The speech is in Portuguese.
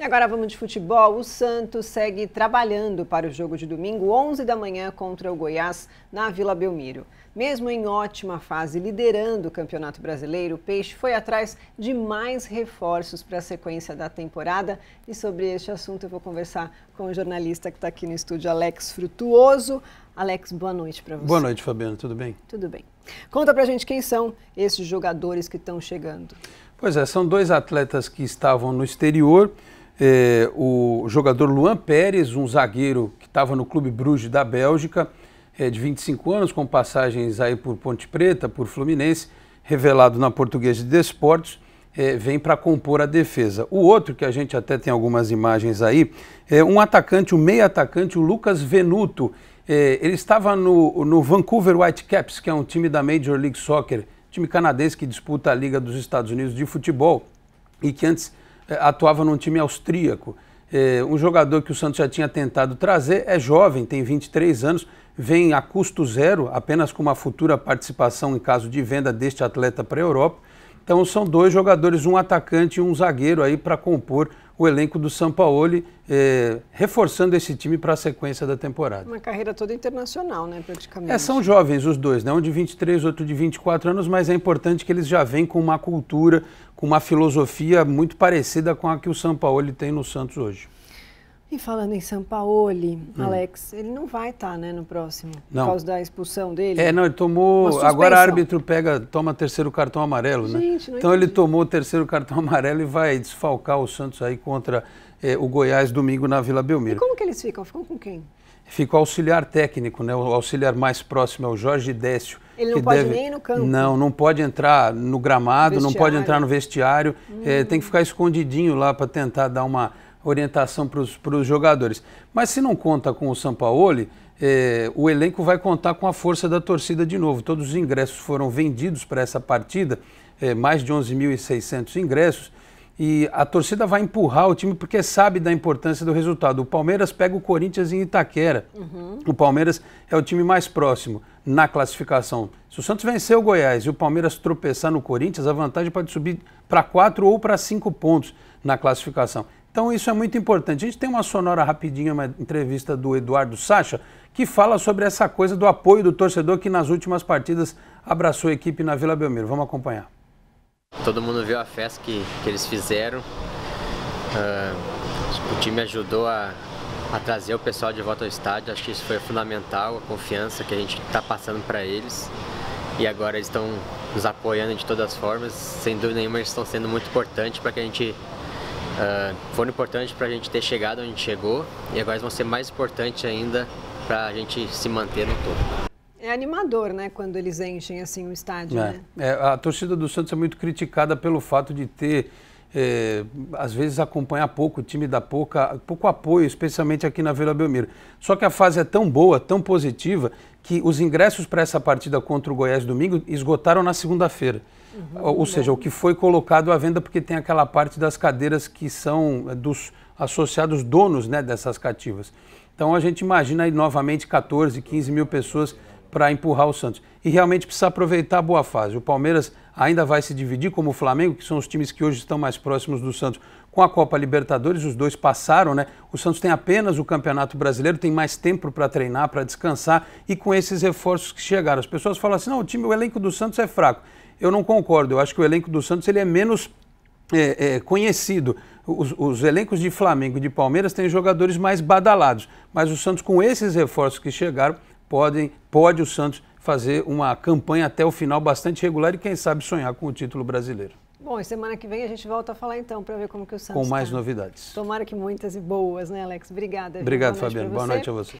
E agora vamos de futebol. O Santos segue trabalhando para o jogo de domingo, 11 da manhã, contra o Goiás, na Vila Belmiro. Mesmo em ótima fase, liderando o Campeonato Brasileiro, o Peixe foi atrás de mais reforços para a sequência da temporada. E sobre este assunto eu vou conversar com o jornalista que está aqui no estúdio, Alex Frutuoso. Alex, boa noite para você. Boa noite, Fabiano. Tudo bem? Tudo bem. Conta para a gente quem são esses jogadores que estão chegando. Pois é, são dois atletas que estavam no exterior. É, o jogador Luan Pérez, um zagueiro que estava no Clube Bruges da Bélgica, é, de 25 anos, com passagens aí por Ponte Preta, por Fluminense, revelado na Portuguesa de Desportos, é, vem para compor a defesa. O outro, que a gente até tem algumas imagens aí, é um atacante, um meio atacante, o Lucas Venuto. É, ele estava no, no Vancouver Whitecaps, que é um time da Major League Soccer, time canadense que disputa a Liga dos Estados Unidos de futebol e que antes é, atuava num time austríaco. É, eh, um jogador que o Santos já tinha tentado trazer, é jovem, tem 23 anos, vem a custo zero, apenas com uma futura participação em caso de venda deste atleta para a Europa. Então são dois jogadores, um atacante e um zagueiro aí para compor o elenco do Sampaoli, eh, reforçando esse time para a sequência da temporada. Uma carreira toda internacional, né, praticamente. É, são jovens os dois, né? um de 23, outro de 24 anos, mas é importante que eles já vêm com uma cultura, com uma filosofia muito parecida com a que o Sampaoli tem no Santos hoje. E falando em São Paulo, hum. Alex, ele não vai estar tá, né, no próximo, não. por causa da expulsão dele? É, não, ele tomou. Agora o árbitro pega, toma terceiro cartão amarelo, né? Gente, né? Então entendi. ele tomou o terceiro cartão amarelo e vai desfalcar o Santos aí contra é, o Goiás domingo na Vila Belmiro. E como que eles ficam? Ficam com quem? Fica o auxiliar técnico, né? O auxiliar mais próximo é o Jorge Décio. Ele não pode deve... nem ir no campo. Não, não pode entrar no gramado, não pode entrar no vestiário. Hum. É, tem que hum. ficar escondidinho lá para tentar dar uma orientação para os jogadores. Mas se não conta com o Sampaoli, é, o elenco vai contar com a força da torcida de novo. Todos os ingressos foram vendidos para essa partida, é, mais de 11.600 ingressos. E a torcida vai empurrar o time porque sabe da importância do resultado. O Palmeiras pega o Corinthians em Itaquera. Uhum. O Palmeiras é o time mais próximo na classificação. Se o Santos vencer o Goiás e o Palmeiras tropeçar no Corinthians, a vantagem pode subir para 4 ou para 5 pontos na classificação. Então isso é muito importante. A gente tem uma sonora rapidinha, uma entrevista do Eduardo Sacha, que fala sobre essa coisa do apoio do torcedor que nas últimas partidas abraçou a equipe na Vila Belmiro. Vamos acompanhar. Todo mundo viu a festa que, que eles fizeram. Uh, o time ajudou a, a trazer o pessoal de volta ao estádio. Acho que isso foi fundamental, a confiança que a gente está passando para eles. E agora eles estão nos apoiando de todas as formas. Sem dúvida nenhuma, eles estão sendo muito importantes para que a gente ah, foram importantes para a gente ter chegado onde chegou e agora vão ser mais importantes ainda para a gente se manter no topo. É animador, né, quando eles enchem assim o estádio, é. Né? É, a torcida do Santos é muito criticada pelo fato de ter é, às vezes acompanhar pouco, o time dá pouca, pouco apoio, especialmente aqui na Vila Belmiro. Só que a fase é tão boa, tão positiva, que os ingressos para essa partida contra o Goiás domingo esgotaram na segunda-feira. Uhum, ou seja, bom. o que foi colocado à venda, porque tem aquela parte das cadeiras que são eh, dos associados donos né, dessas cativas. Então a gente imagina aí novamente 14, 15 mil pessoas para empurrar o Santos. E realmente precisa aproveitar a boa fase. O Palmeiras ainda vai se dividir, como o Flamengo, que são os times que hoje estão mais próximos do Santos. Com a Copa Libertadores, os dois passaram, né? O Santos tem apenas o Campeonato Brasileiro, tem mais tempo para treinar, para descansar e com esses reforços que chegaram. As pessoas falam assim: não, o time, o elenco do Santos é fraco eu não concordo. Eu acho que o elenco do Santos ele é menos é, é, conhecido. Os, os, elencos de Flamengo e de Palmeiras têm jogadores mais badalados, mas o Santos, com esses reforços que chegaram, podem, pode o Santos fazer uma campanha até o final bastante regular e, quem sabe, sonhar com o título brasileiro. Bom, e semana que vem a gente volta a falar então, para ver como que o Santos Com mais tá. novidades. Tomara que muitas e boas, né, Alex? Obrigada. Obrigado, Fabiano. Boa noite a você.